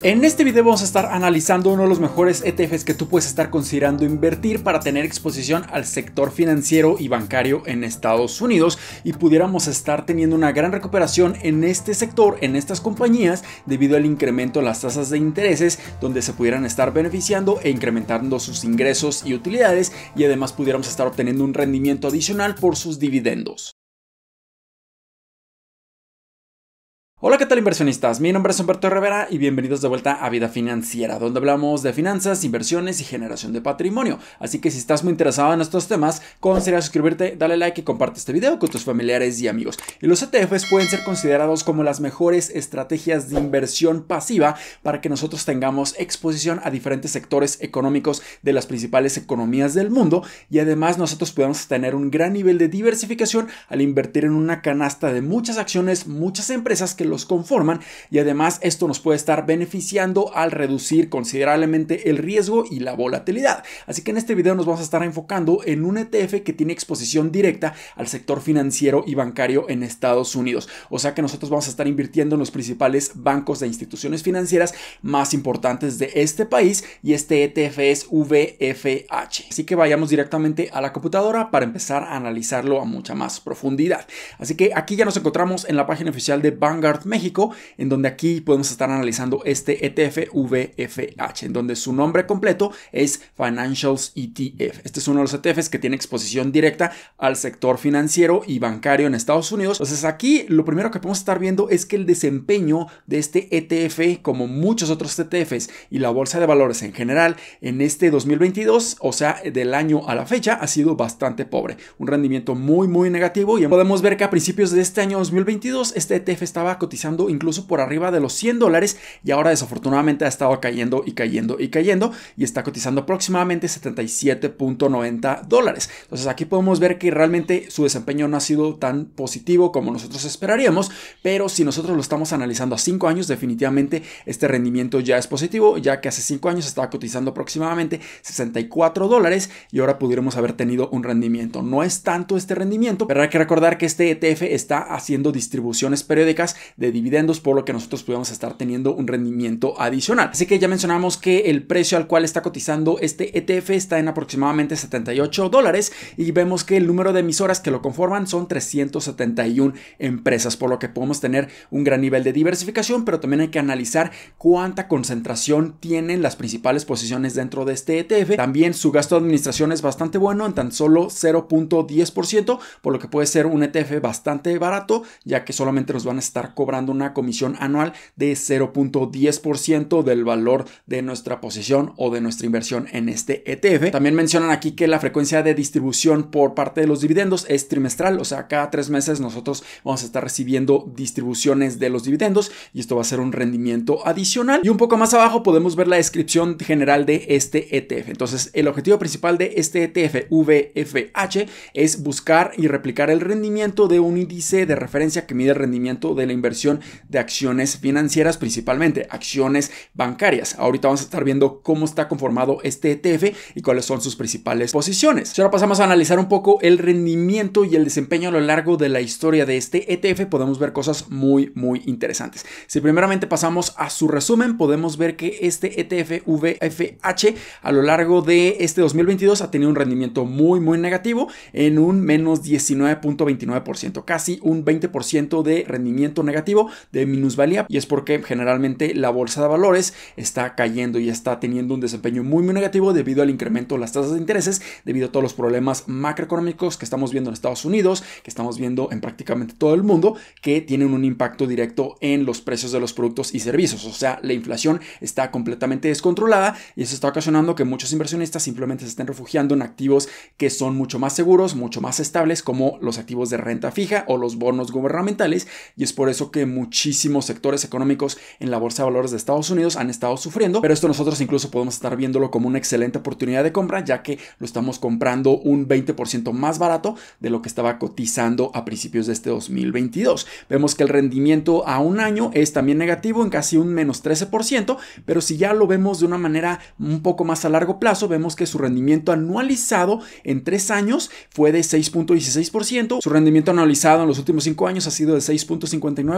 En este video vamos a estar analizando uno de los mejores ETFs que tú puedes estar considerando invertir para tener exposición al sector financiero y bancario en Estados Unidos y pudiéramos estar teniendo una gran recuperación en este sector, en estas compañías, debido al incremento de las tasas de intereses donde se pudieran estar beneficiando e incrementando sus ingresos y utilidades y además pudiéramos estar obteniendo un rendimiento adicional por sus dividendos. Hola, ¿qué tal inversionistas? Mi nombre es Humberto Rivera y bienvenidos de vuelta a Vida Financiera, donde hablamos de finanzas, inversiones y generación de patrimonio. Así que si estás muy interesado en estos temas, considera suscribirte, dale like y comparte este video con tus familiares y amigos. Y los ETFs pueden ser considerados como las mejores estrategias de inversión pasiva para que nosotros tengamos exposición a diferentes sectores económicos de las principales economías del mundo y además nosotros podemos tener un gran nivel de diversificación al invertir en una canasta de muchas acciones, muchas empresas que los conforman y además esto nos puede estar beneficiando al reducir considerablemente el riesgo y la volatilidad. Así que en este video nos vamos a estar enfocando en un ETF que tiene exposición directa al sector financiero y bancario en Estados Unidos. O sea que nosotros vamos a estar invirtiendo en los principales bancos e instituciones financieras más importantes de este país y este ETF es VFH. Así que vayamos directamente a la computadora para empezar a analizarlo a mucha más profundidad. Así que aquí ya nos encontramos en la página oficial de Vanguard México, en donde aquí podemos estar analizando este ETF VFH, en donde su nombre completo es Financials ETF. Este es uno de los ETFs que tiene exposición directa al sector financiero y bancario en Estados Unidos. Entonces aquí lo primero que podemos estar viendo es que el desempeño de este ETF, como muchos otros ETFs y la bolsa de valores en general, en este 2022, o sea, del año a la fecha, ha sido bastante pobre. Un rendimiento muy, muy negativo y podemos ver que a principios de este año 2022 este ETF estaba cotizando incluso por arriba de los 100 dólares y ahora desafortunadamente ha estado cayendo y cayendo y cayendo y está cotizando aproximadamente 77.90 dólares. Entonces aquí podemos ver que realmente su desempeño no ha sido tan positivo como nosotros esperaríamos, pero si nosotros lo estamos analizando a 5 años, definitivamente este rendimiento ya es positivo, ya que hace 5 años estaba cotizando aproximadamente 64 dólares y ahora pudiéramos haber tenido un rendimiento. No es tanto este rendimiento, pero hay que recordar que este ETF está haciendo distribuciones periódicas de dividendos, por lo que nosotros pudiéramos estar teniendo un rendimiento adicional. Así que ya mencionamos que el precio al cual está cotizando este ETF está en aproximadamente 78 dólares y vemos que el número de emisoras que lo conforman son 371 empresas, por lo que podemos tener un gran nivel de diversificación, pero también hay que analizar cuánta concentración tienen las principales posiciones dentro de este ETF. También su gasto de administración es bastante bueno, en tan solo 0.10%, por lo que puede ser un ETF bastante barato, ya que solamente nos van a estar cobrando una comisión anual de 0.10% del valor de nuestra posición o de nuestra inversión en este ETF. También mencionan aquí que la frecuencia de distribución por parte de los dividendos es trimestral, o sea, cada tres meses nosotros vamos a estar recibiendo distribuciones de los dividendos y esto va a ser un rendimiento adicional. Y un poco más abajo podemos ver la descripción general de este ETF. Entonces, el objetivo principal de este ETF VFH es buscar y replicar el rendimiento de un índice de referencia que mide el rendimiento de la inversión de acciones financieras, principalmente acciones bancarias. Ahorita vamos a estar viendo cómo está conformado este ETF y cuáles son sus principales posiciones. Si ahora pasamos a analizar un poco el rendimiento y el desempeño a lo largo de la historia de este ETF, podemos ver cosas muy, muy interesantes. Si primeramente pasamos a su resumen, podemos ver que este ETF VFH a lo largo de este 2022 ha tenido un rendimiento muy, muy negativo en un menos 19.29%, casi un 20% de rendimiento negativo de minusvalía y es porque generalmente la bolsa de valores está cayendo y está teniendo un desempeño muy muy negativo debido al incremento de las tasas de intereses, debido a todos los problemas macroeconómicos que estamos viendo en Estados Unidos, que estamos viendo en prácticamente todo el mundo, que tienen un impacto directo en los precios de los productos y servicios. O sea, la inflación está completamente descontrolada y eso está ocasionando que muchos inversionistas simplemente se estén refugiando en activos que son mucho más seguros, mucho más estables, como los activos de renta fija o los bonos gubernamentales. Y es por eso que muchísimos sectores económicos en la bolsa de valores de Estados Unidos han estado sufriendo, pero esto nosotros incluso podemos estar viéndolo como una excelente oportunidad de compra, ya que lo estamos comprando un 20% más barato de lo que estaba cotizando a principios de este 2022. Vemos que el rendimiento a un año es también negativo en casi un menos 13%, pero si ya lo vemos de una manera un poco más a largo plazo, vemos que su rendimiento anualizado en tres años fue de 6.16%, su rendimiento anualizado en los últimos cinco años ha sido de 6.59%,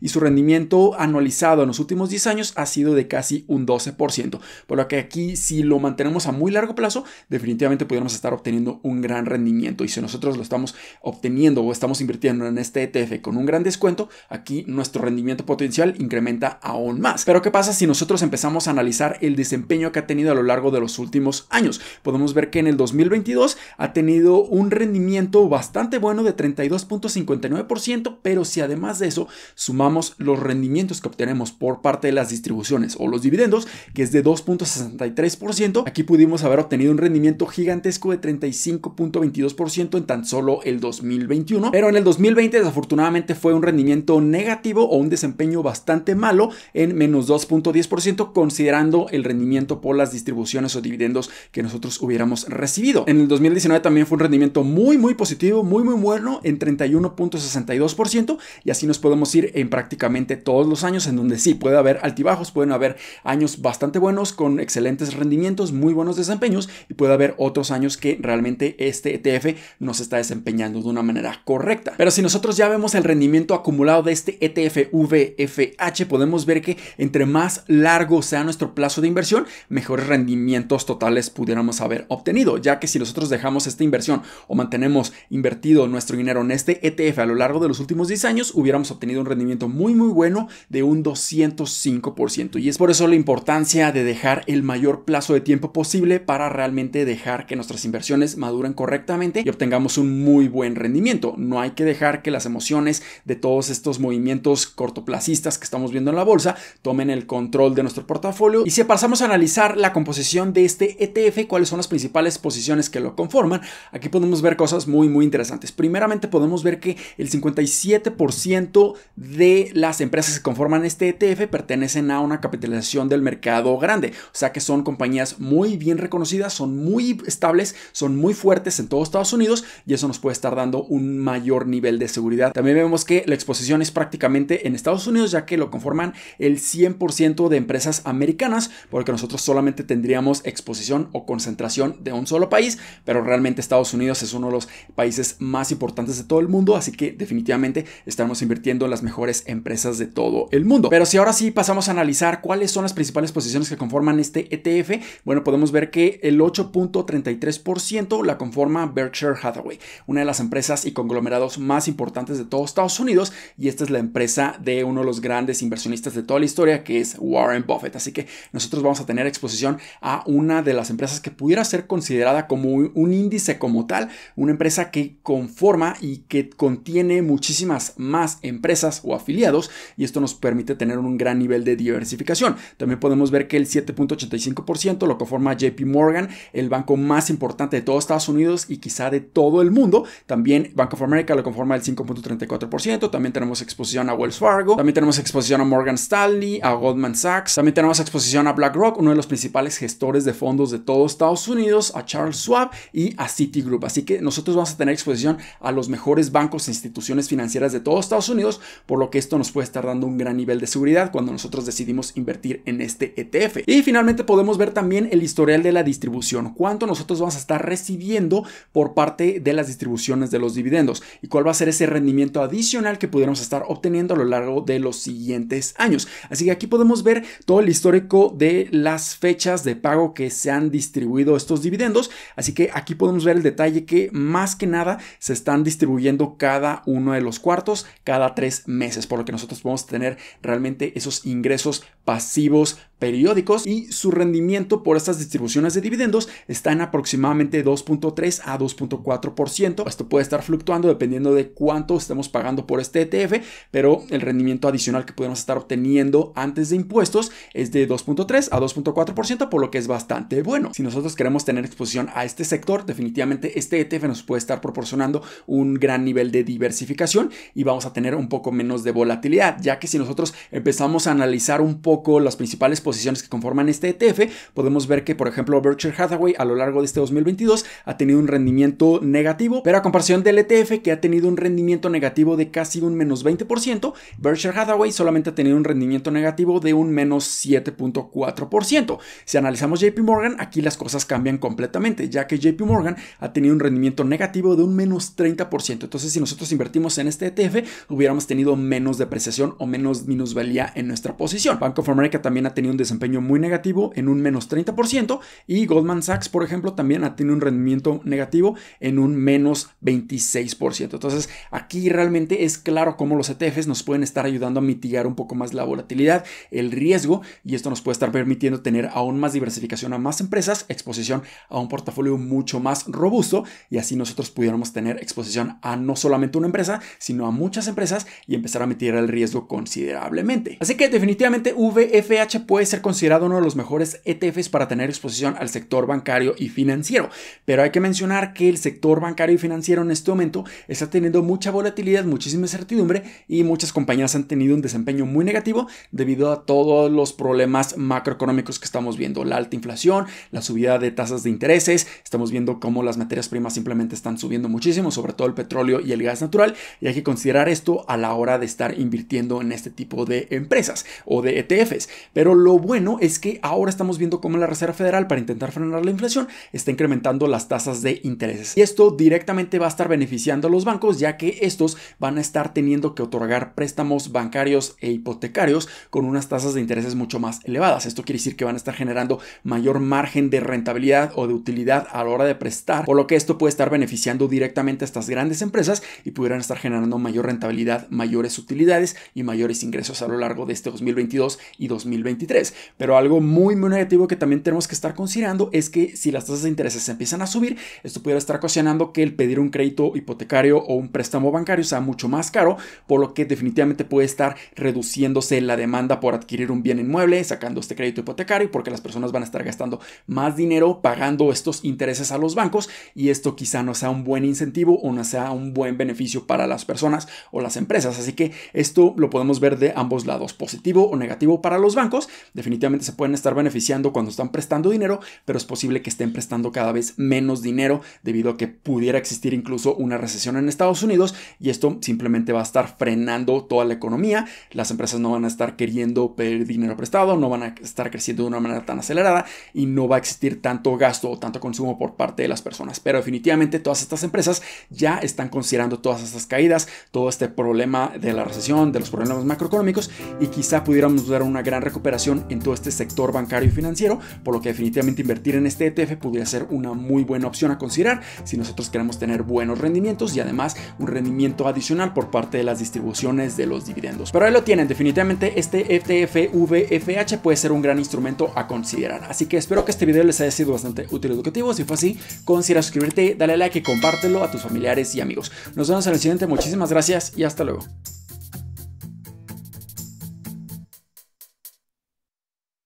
y su rendimiento anualizado en los últimos 10 años ha sido de casi un 12%, por lo que aquí si lo mantenemos a muy largo plazo, definitivamente podríamos estar obteniendo un gran rendimiento y si nosotros lo estamos obteniendo o estamos invirtiendo en este ETF con un gran descuento, aquí nuestro rendimiento potencial incrementa aún más. Pero ¿qué pasa si nosotros empezamos a analizar el desempeño que ha tenido a lo largo de los últimos años? Podemos ver que en el 2022 ha tenido un rendimiento bastante bueno de 32.59%, pero si además de sumamos los rendimientos que obtenemos por parte de las distribuciones o los dividendos, que es de 2.63%. Aquí pudimos haber obtenido un rendimiento gigantesco de 35.22% en tan solo el 2021, pero en el 2020 desafortunadamente fue un rendimiento negativo o un desempeño bastante malo en menos 2.10% considerando el rendimiento por las distribuciones o dividendos que nosotros hubiéramos recibido. En el 2019 también fue un rendimiento muy muy positivo, muy muy bueno en 31.62% y así nos podemos ir en prácticamente todos los años, en donde sí puede haber altibajos, pueden haber años bastante buenos con excelentes rendimientos, muy buenos desempeños y puede haber otros años que realmente este ETF no se está desempeñando de una manera correcta. Pero si nosotros ya vemos el rendimiento acumulado de este ETF VFH, podemos ver que entre más largo sea nuestro plazo de inversión, mejores rendimientos totales pudiéramos haber obtenido, ya que si nosotros dejamos esta inversión o mantenemos invertido nuestro dinero en este ETF a lo largo de los últimos 10 años, hubiéramos obtenido un rendimiento muy muy bueno de un 205%. Y es por eso la importancia de dejar el mayor plazo de tiempo posible para realmente dejar que nuestras inversiones maduren correctamente y obtengamos un muy buen rendimiento. No hay que dejar que las emociones de todos estos movimientos cortoplacistas que estamos viendo en la bolsa tomen el control de nuestro portafolio. Y si pasamos a analizar la composición de este ETF, cuáles son las principales posiciones que lo conforman, aquí podemos ver cosas muy muy interesantes. Primeramente podemos ver que el 57% de las empresas que conforman este ETF pertenecen a una capitalización del mercado grande. O sea que son compañías muy bien reconocidas, son muy estables, son muy fuertes en todos Estados Unidos y eso nos puede estar dando un mayor nivel de seguridad. También vemos que la exposición es prácticamente en Estados Unidos ya que lo conforman el 100% de empresas americanas porque nosotros solamente tendríamos exposición o concentración de un solo país, pero realmente Estados Unidos es uno de los países más importantes de todo el mundo, así que definitivamente estamos invirtiendo las mejores empresas de todo el mundo. Pero si ahora sí pasamos a analizar cuáles son las principales posiciones que conforman este ETF, bueno, podemos ver que el 8.33% la conforma Berkshire Hathaway, una de las empresas y conglomerados más importantes de todos Estados Unidos, y esta es la empresa de uno de los grandes inversionistas de toda la historia, que es Warren Buffett. Así que nosotros vamos a tener exposición a una de las empresas que pudiera ser considerada como un índice como tal, una empresa que conforma y que contiene muchísimas más empresas empresas o afiliados y esto nos permite tener un gran nivel de diversificación. También podemos ver que el 7.85% lo conforma JP Morgan, el banco más importante de todos Estados Unidos y quizá de todo el mundo. También Bank of America lo conforma el 5.34%. También tenemos exposición a Wells Fargo. También tenemos exposición a Morgan Stanley, a Goldman Sachs. También tenemos exposición a BlackRock, uno de los principales gestores de fondos de todos Estados Unidos, a Charles Schwab y a Citigroup. Así que nosotros vamos a tener exposición a los mejores bancos e instituciones financieras de todos Estados Unidos por lo que esto nos puede estar dando un gran nivel de seguridad cuando nosotros decidimos invertir en este ETF. Y finalmente podemos ver también el historial de la distribución, cuánto nosotros vamos a estar recibiendo por parte de las distribuciones de los dividendos y cuál va a ser ese rendimiento adicional que pudiéramos estar obteniendo a lo largo de los siguientes años. Así que aquí podemos ver todo el histórico de las fechas de pago que se han distribuido estos dividendos, así que aquí podemos ver el detalle que más que nada se están distribuyendo cada uno de los cuartos, cada tres meses, por lo que nosotros podemos tener realmente esos ingresos pasivos periódicos y su rendimiento por estas distribuciones de dividendos está en aproximadamente 2.3 a 2.4%. por Esto puede estar fluctuando dependiendo de cuánto estemos pagando por este ETF, pero el rendimiento adicional que podemos estar obteniendo antes de impuestos es de 2.3 a 2.4%, por lo que es bastante bueno. Si nosotros queremos tener exposición a este sector, definitivamente este ETF nos puede estar proporcionando un gran nivel de diversificación y vamos a tener un un poco menos de volatilidad, ya que si nosotros empezamos a analizar un poco las principales posiciones que conforman este ETF, podemos ver que, por ejemplo, Berkshire Hathaway a lo largo de este 2022 ha tenido un rendimiento negativo, pero a comparación del ETF que ha tenido un rendimiento negativo de casi un menos 20%, Berkshire Hathaway solamente ha tenido un rendimiento negativo de un menos 7.4%. Si analizamos JP Morgan, aquí las cosas cambian completamente, ya que JP Morgan ha tenido un rendimiento negativo de un menos 30%. Entonces, si nosotros invertimos en este ETF, hubiera Hemos tenido menos depreciación o menos minusvalía en nuestra posición. Bank of America también ha tenido un desempeño muy negativo en un menos 30% y Goldman Sachs, por ejemplo, también ha tenido un rendimiento negativo en un menos 26%. Entonces, aquí realmente es claro cómo los ETFs nos pueden estar ayudando a mitigar un poco más la volatilidad, el riesgo y esto nos puede estar permitiendo tener aún más diversificación a más empresas, exposición a un portafolio mucho más robusto y así nosotros pudiéramos tener exposición a no solamente una empresa, sino a muchas empresas y empezar a meter el riesgo considerablemente. Así que definitivamente VFH puede ser considerado uno de los mejores ETFs para tener exposición al sector bancario y financiero, pero hay que mencionar que el sector bancario y financiero en este momento está teniendo mucha volatilidad, muchísima incertidumbre y muchas compañías han tenido un desempeño muy negativo debido a todos los problemas macroeconómicos que estamos viendo, la alta inflación, la subida de tasas de intereses, estamos viendo cómo las materias primas simplemente están subiendo muchísimo, sobre todo el petróleo y el gas natural, y hay que considerar esto a la hora de estar invirtiendo en este tipo de empresas o de ETFs. Pero lo bueno es que ahora estamos viendo cómo la Reserva Federal, para intentar frenar la inflación, está incrementando las tasas de intereses. Y esto directamente va a estar beneficiando a los bancos, ya que estos van a estar teniendo que otorgar préstamos bancarios e hipotecarios con unas tasas de intereses mucho más elevadas. Esto quiere decir que van a estar generando mayor margen de rentabilidad o de utilidad a la hora de prestar, por lo que esto puede estar beneficiando directamente a estas grandes empresas y pudieran estar generando mayor rentabilidad mayores utilidades y mayores ingresos a lo largo de este 2022 y 2023. Pero algo muy, muy negativo que también tenemos que estar considerando es que si las tasas de intereses empiezan a subir, esto pudiera estar ocasionando que el pedir un crédito hipotecario o un préstamo bancario sea mucho más caro, por lo que definitivamente puede estar reduciéndose la demanda por adquirir un bien inmueble, sacando este crédito hipotecario, porque las personas van a estar gastando más dinero pagando estos intereses a los bancos y esto quizá no sea un buen incentivo o no sea un buen beneficio para las personas o las empresas Así que esto lo podemos ver de ambos lados, positivo o negativo para los bancos. Definitivamente se pueden estar beneficiando cuando están prestando dinero, pero es posible que estén prestando cada vez menos dinero debido a que pudiera existir incluso una recesión en Estados Unidos y esto simplemente va a estar frenando toda la economía. Las empresas no van a estar queriendo pedir dinero prestado, no van a estar creciendo de una manera tan acelerada y no va a existir tanto gasto o tanto consumo por parte de las personas. Pero definitivamente todas estas empresas ya están considerando todas estas caídas, todo este problema de la recesión, de los problemas macroeconómicos y quizá pudiéramos dar una gran recuperación en todo este sector bancario y financiero, por lo que definitivamente invertir en este ETF podría ser una muy buena opción a considerar si nosotros queremos tener buenos rendimientos y además un rendimiento adicional por parte de las distribuciones de los dividendos. Pero ahí lo tienen, definitivamente este ETF VFH puede ser un gran instrumento a considerar. Así que espero que este video les haya sido bastante útil y educativo. Si fue así, considera suscribirte, dale like y compártelo a tus familiares y amigos. Nos vemos en el siguiente, muchísimas gracias y hasta hasta